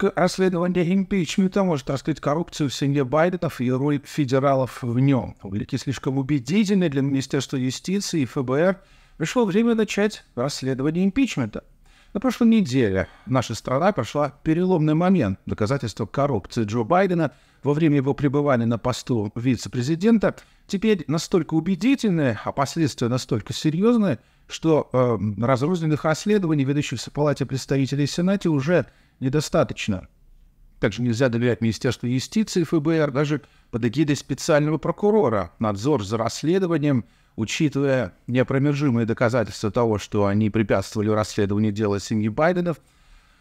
Только расследование импичмента может раскрыть коррупцию в семье Байденов и роль федералов в нем. Улики слишком убедительны для Министерства юстиции и ФБР. Пришло время начать расследование импичмента. На прошлой неделе наша страна прошла переломный момент доказательства коррупции Джо Байдена во время его пребывания на посту вице-президента теперь настолько убедительные, а последствия настолько серьезные, что э, разрозненных расследований, ведущихся в Палате представителей и Сенате, уже недостаточно. Также нельзя доверять Министерству юстиции ФБР, даже под эгидой специального прокурора. Надзор за расследованием, учитывая неопромержимые доказательства того, что они препятствовали расследованию дела семьи Байденов,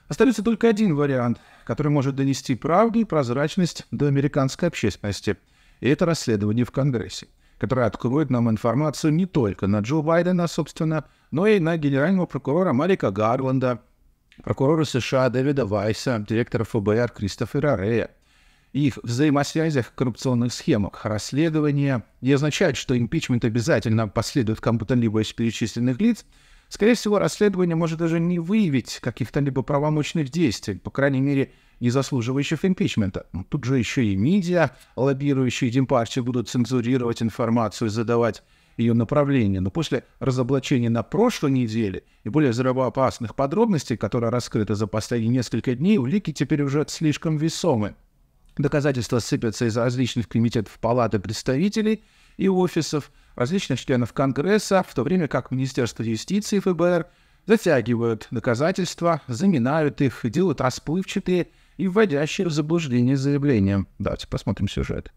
остается только один вариант, который может донести правду и прозрачность до американской общественности. И это расследование в Конгрессе, которое откроет нам информацию не только на Джо Байдена, собственно, но и на генерального прокурора Марика Гарланда, прокурора США Дэвида Вайса, директора ФБР Кристофера Рея. Их взаимосвязях, коррупционных схемах, расследования не означает, что импичмент обязательно последует кому то либо из перечисленных лиц. Скорее всего, расследование может даже не выявить каких-то либо правомочных действий, по крайней мере, не заслуживающих импичмента. Тут же еще и медиа, лоббирующие Демпартию, будут цензурировать информацию, задавать ее направление. Но после разоблачения на прошлой неделе и более взрывоопасных подробностей, которые раскрыты за последние несколько дней, улики теперь уже слишком весомы. Доказательства сыпятся из различных комитетов Палаты представителей и офисов, различных членов Конгресса, в то время как Министерство юстиции и ФБР затягивают доказательства, заминают их, делают расплывчатые и вводящие в заблуждение заявления. Давайте посмотрим сюжет.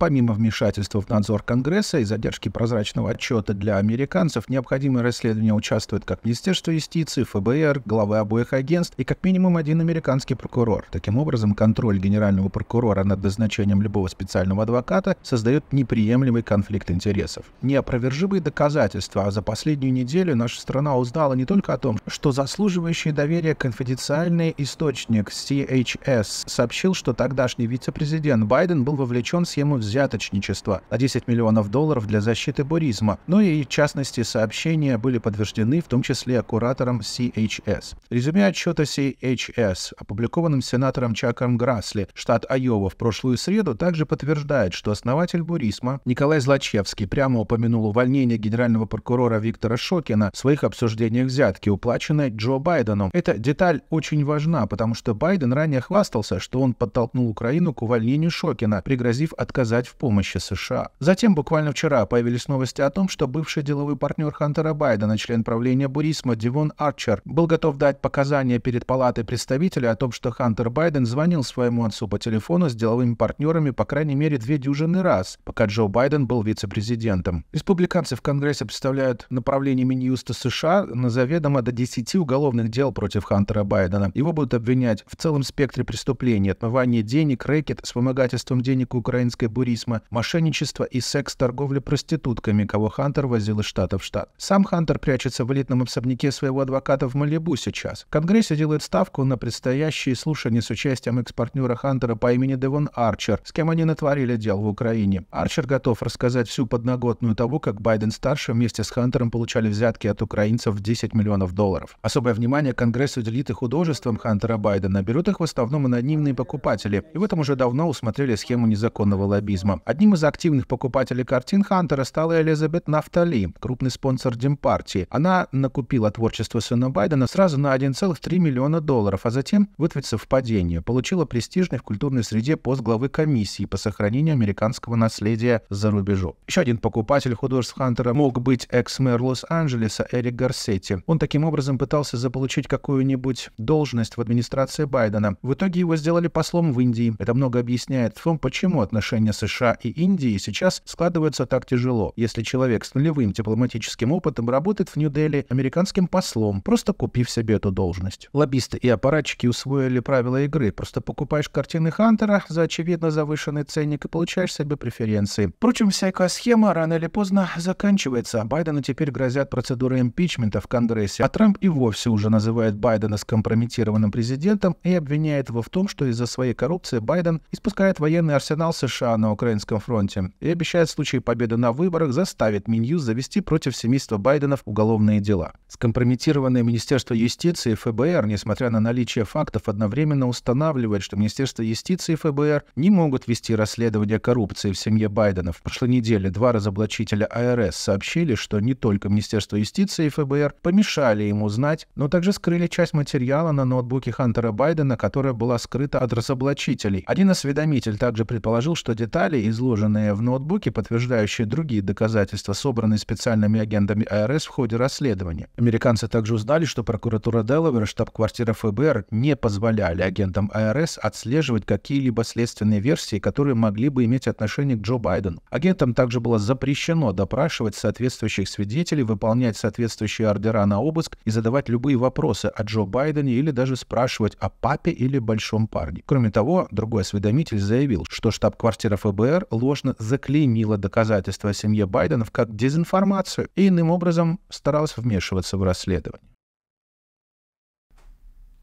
Помимо вмешательства в надзор Конгресса и задержки прозрачного отчета для американцев, необходимое расследование участвует как Министерство юстиции, ФБР, главы обоих агентств и как минимум один американский прокурор. Таким образом, контроль генерального прокурора над назначением любого специального адвоката создает неприемлемый конфликт интересов. Неопровержимые доказательства, а за последнюю неделю наша страна узнала не только о том, что заслуживающий доверие конфиденциальный источник CHS сообщил, что тогдашний вице-президент Байден был вовлечен в схему взятки взяточничества на 10 миллионов долларов для защиты буризма, ну и в частности сообщения были подтверждены в том числе куратором CHS. Резюме отчета CHS, опубликованным сенатором Чаком Грасли, штат Айова в прошлую среду, также подтверждает, что основатель буризма Николай Злачевский прямо упомянул увольнение генерального прокурора Виктора Шокина в своих обсуждениях взятки, уплаченной Джо Байдену. Эта деталь очень важна, потому что Байден ранее хвастался, что он подтолкнул Украину к увольнению Шокина, пригрозив отказать нуждать в помощи США. Затем буквально вчера появились новости о том, что бывший деловой партнер Хантера Байдена, член правления Бурисма Дивон Арчер, был готов дать показания перед Палатой представителей о том, что Хантер Байден звонил своему отцу по телефону с деловыми партнерами по крайней мере две дюжины раз, пока Джо Байден был вице-президентом. Республиканцы в Конгрессе представляют направление Минюста США на заведомо до 10 уголовных дел против Хантера Байдена. Его будут обвинять в целом спектре преступлений, отмывание денег, рэкет с вымогательством денег украинской бури авантюризма, мошенничества и секс-торговли проститутками, кого Хантер возил из штата в штат. Сам Хантер прячется в элитном особняке своего адвоката в Малибу сейчас. Конгресс делает ставку на предстоящие слушания с участием экс-партнера Хантера по имени Девон Арчер, с кем они натворили дел в Украине. Арчер готов рассказать всю подноготную того, как Байден-старший вместе с Хантером получали взятки от украинцев в 10 миллионов долларов. Особое внимание Конгресс уделит и художествам Хантера Байдена, берут их в основном анонимные покупатели, и в этом уже давно усмотрели схему незаконного лобби снобизма. Одним из активных покупателей картин Хантера стала Элизабет Нафтали, крупный спонсор Демпартии. Она накупила творчество сына Байдена сразу на 1,3 миллиона долларов, а затем, вытвицев падение, получила престижный в культурной среде пост главы комиссии по сохранению американского наследия за рубежом. Еще один покупатель художеств Хантера мог быть экс-мэр Лос-Анджелеса Эрик Гарсетти. Он таким образом пытался заполучить какую-нибудь должность в администрации Байдена. В итоге его сделали послом в Индии. Это много объясняет в том, почему отношения с США и Индии сейчас складываются так тяжело, если человек с нулевым дипломатическим опытом работает в Нью-Дели американским послом, просто купив себе эту должность. Лоббисты и аппаратчики усвоили правила игры. Просто покупаешь картины Хантера за очевидно завышенный ценник и получаешь себе преференции. Впрочем, всякая схема рано или поздно заканчивается. Байдену теперь грозят процедуры импичмента в Конгрессе, а Трамп и вовсе уже называет Байдена скомпрометированным президентом и обвиняет его в том, что из-за своей коррупции Байден испускает военный арсенал США на украинском фронте и обещает в случае победы на выборах заставит Минюст завести против семейства Байденов уголовные дела. Скомпрометированное Министерство юстиции ФБР, несмотря на наличие фактов, одновременно устанавливает, что Министерство юстиции ФБР не могут вести расследование коррупции в семье Байденов. В прошлой неделе два разоблачителя АРС сообщили, что не только Министерство юстиции и ФБР помешали ему знать, но также скрыли часть материала на ноутбуке Хантера Байдена, которая была скрыта от разоблачителей. Один осведомитель также предположил, что детали детали, изложенные в ноутбуке, подтверждающие другие доказательства, собранные специальными агентами АРС в ходе расследования. Американцы также узнали, что прокуратура Делавера, штаб-квартира ФБР не позволяли агентам АРС отслеживать какие-либо следственные версии, которые могли бы иметь отношение к Джо Байдену. Агентам также было запрещено допрашивать соответствующих свидетелей, выполнять соответствующие ордера на обыск и задавать любые вопросы о Джо Байдене или даже спрашивать о папе или большом парне. Кроме того, другой осведомитель заявил, что штаб-квартира ФБР ФБР ложно заклеймила доказательства о семье Байденов как дезинформацию и иным образом старалась вмешиваться в расследование.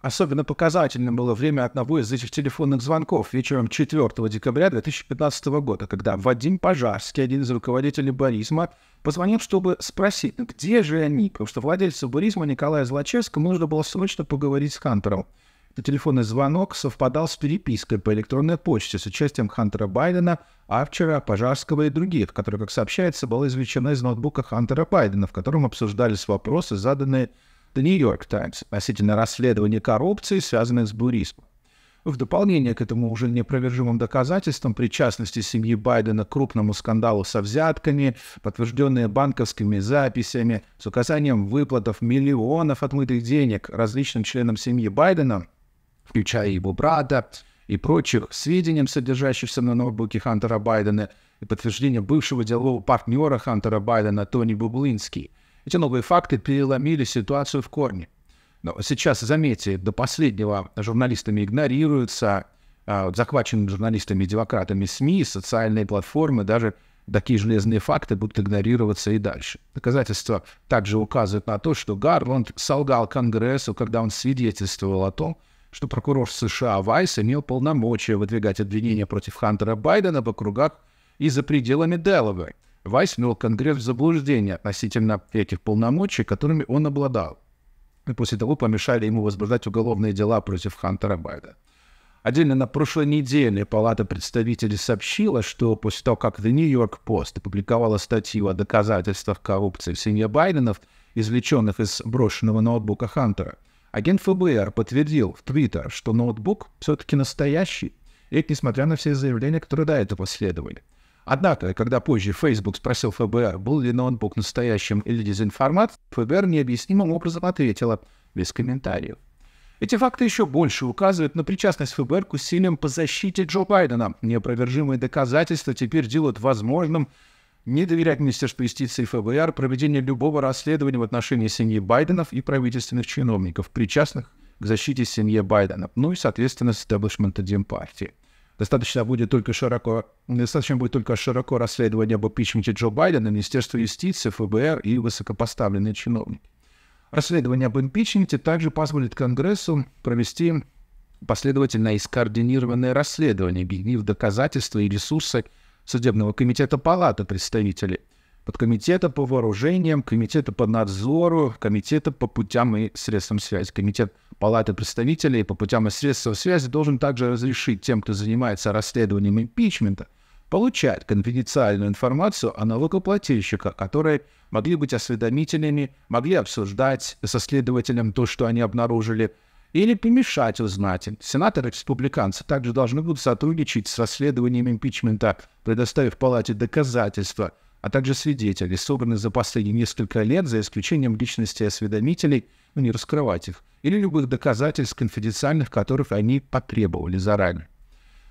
Особенно показательным было время одного из этих телефонных звонков вечером 4 декабря 2015 года, когда Вадим Пожарский, один из руководителей Борисма, позвонил, чтобы спросить, «Ну, где же они, потому что владельцу Борисма Николая Злачевскому нужно было срочно поговорить с Хантером телефонный звонок совпадал с перепиской по электронной почте с участием Хантера Байдена, Арчера, Пожарского и других, которая, как сообщается, была извлечена из ноутбука Хантера Байдена, в котором обсуждались вопросы, заданные The New York Times относительно расследования коррупции, связанной с буризмом. В дополнение к этому уже непровержимым доказательствам причастности семьи Байдена к крупному скандалу со взятками, подтвержденные банковскими записями, с указанием выплатов миллионов отмытых денег различным членам семьи Байдена, включая его брата и прочих сведениям, содержащихся на ноутбуке Хантера Байдена, и подтверждение бывшего делового партнера Хантера Байдена Тони Бублинский. Эти новые факты переломили ситуацию в корне. Но сейчас, заметьте, до последнего журналистами игнорируются, а, захваченными журналистами и демократами СМИ, социальные платформы, даже такие железные факты будут игнорироваться и дальше. Доказательства также указывают на то, что Гарланд солгал Конгрессу, когда он свидетельствовал о том, что прокурор США Вайс имел полномочия выдвигать обвинения против Хантера Байдена в округах и за пределами Делавера. Вайс ввел Конгресс в заблуждение относительно этих полномочий, которыми он обладал. И после того помешали ему возбуждать уголовные дела против Хантера Байдена. Отдельно на прошлой неделе Палата представителей сообщила, что после того, как The New York Post опубликовала статью о доказательствах коррупции в семье Байденов, извлеченных из брошенного ноутбука Хантера, Агент ФБР подтвердил в Твиттер, что ноутбук все-таки настоящий, и это несмотря на все заявления, которые до этого следовали. Однако, когда позже Facebook спросил ФБР, был ли ноутбук настоящим или дезинформацией, ФБР необъяснимым образом ответила без комментариев. Эти факты еще больше указывают на причастность ФБР к усилиям по защите Джо Байдена. Неопровержимые доказательства теперь делают возможным не доверять Министерству юстиции и ФБР проведение любого расследования в отношении семьи Байденов и правительственных чиновников, причастных к защите семьи Байденов, ну и, соответственно, стеблишмента Демпартии. Достаточно будет только широко, достаточно будет только широко расследование об импичменте Джо Байдена, Министерство юстиции, ФБР и высокопоставленные чиновники. Расследование об импичменте также позволит Конгрессу провести последовательное и скоординированное расследование, объединив доказательства и ресурсы Судебного комитета Палаты представителей, подкомитета по вооружениям, комитета по надзору, комитета по путям и средствам связи. Комитет Палаты представителей по путям и средствам связи должен также разрешить тем, кто занимается расследованием импичмента, получать конфиденциальную информацию о налогоплательщиках, которые могли быть осведомителями, могли обсуждать со следователем то, что они обнаружили – или помешать узнать. Сенаторы-республиканцы также должны будут сотрудничать с расследованием импичмента, предоставив Палате доказательства, а также свидетелей, собранные за последние несколько лет, за исключением личности осведомителей, ну, не раскрывать их, или любых доказательств конфиденциальных, которых они потребовали заранее.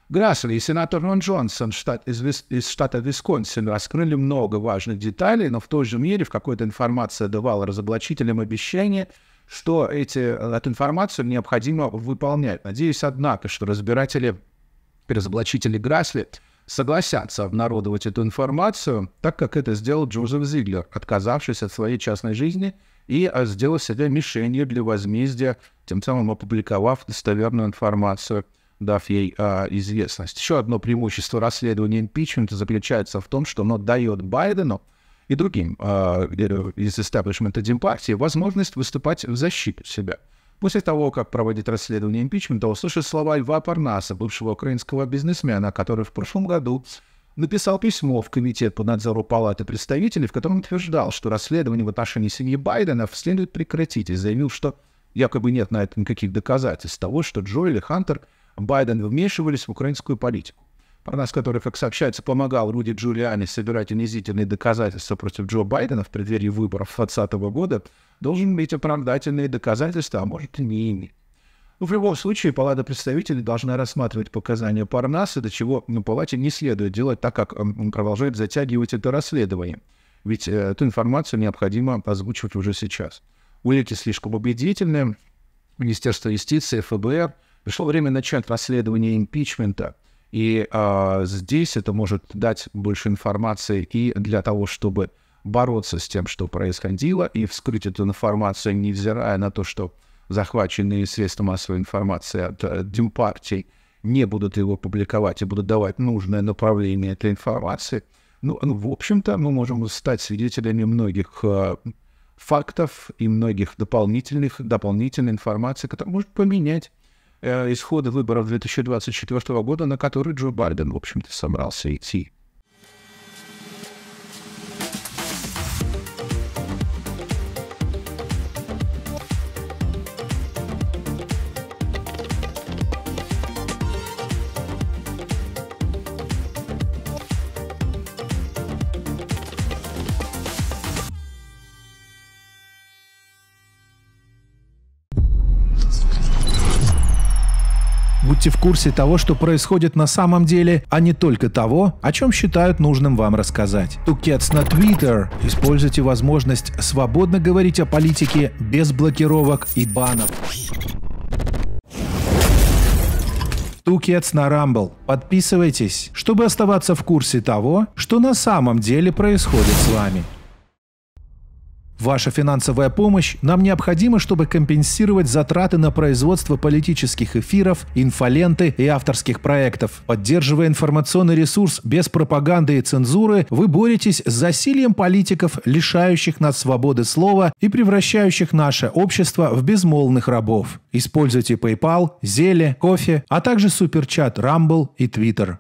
Грасли и сенатор Рон Джонсон штат, из, из штата Висконсин раскрыли много важных деталей, но в той же мере в какой-то информация давала разоблачителям обещание – что эти, э, эту информацию необходимо выполнять. Надеюсь, однако, что разбиратели, разоблачители Грасли согласятся обнародовать эту информацию, так как это сделал Джозеф Зиглер, отказавшись от своей частной жизни и э, сделал себя мишенью для возмездия, тем самым опубликовав достоверную информацию, дав ей а, известность. Еще одно преимущество расследования импичмента заключается в том, что оно дает Байдену, и другим э, из истеблишмента Демпартии возможность выступать в защиту себя. После того, как проводит расследование импичмента, услышит слова Льва Парнаса, бывшего украинского бизнесмена, который в прошлом году написал письмо в Комитет по надзору Палаты представителей, в котором утверждал, что расследование в отношении семьи Байденов следует прекратить, и заявил, что якобы нет на это никаких доказательств того, что Джоэл или Хантер Байден вмешивались в украинскую политику про нас которых, как сообщается, помогал Руди Джулиани собирать унизительные доказательства против Джо Байдена в преддверии выборов 2020 года, должен иметь оправдательные доказательства, а может и не иметь. Но ну, в любом случае, Палата представителей должна рассматривать показания Парнаса, до чего на ну, Палате не следует делать, так как он продолжает затягивать это расследование. Ведь э, эту информацию необходимо озвучивать уже сейчас. Улики слишком убедительные. Министерство юстиции, ФБР. Пришло время начать расследование импичмента – и э, здесь это может дать больше информации и для того, чтобы бороться с тем, что происходило, и вскрыть эту информацию, невзирая на то, что захваченные средства массовой информации от, от э, демпартий не будут его публиковать и будут давать нужное направление этой информации. Ну, ну в общем-то, мы можем стать свидетелями многих э, фактов и многих дополнительных, дополнительной информации, которая может поменять Э, исходы выборов 2024 года, на которые Джо Байден, в общем-то, собрался идти. будете в курсе того, что происходит на самом деле, а не только того, о чем считают нужным вам рассказать. To Cats на Twitter. Используйте возможность свободно говорить о политике без блокировок и банов. Тукец на Rumble. Подписывайтесь, чтобы оставаться в курсе того, что на самом деле происходит с вами. Ваша финансовая помощь нам необходима, чтобы компенсировать затраты на производство политических эфиров, инфоленты и авторских проектов. Поддерживая информационный ресурс без пропаганды и цензуры, вы боретесь с засилием политиков, лишающих нас свободы слова и превращающих наше общество в безмолвных рабов. Используйте PayPal, Zelle, Кофе, а также суперчат Rumble и Twitter.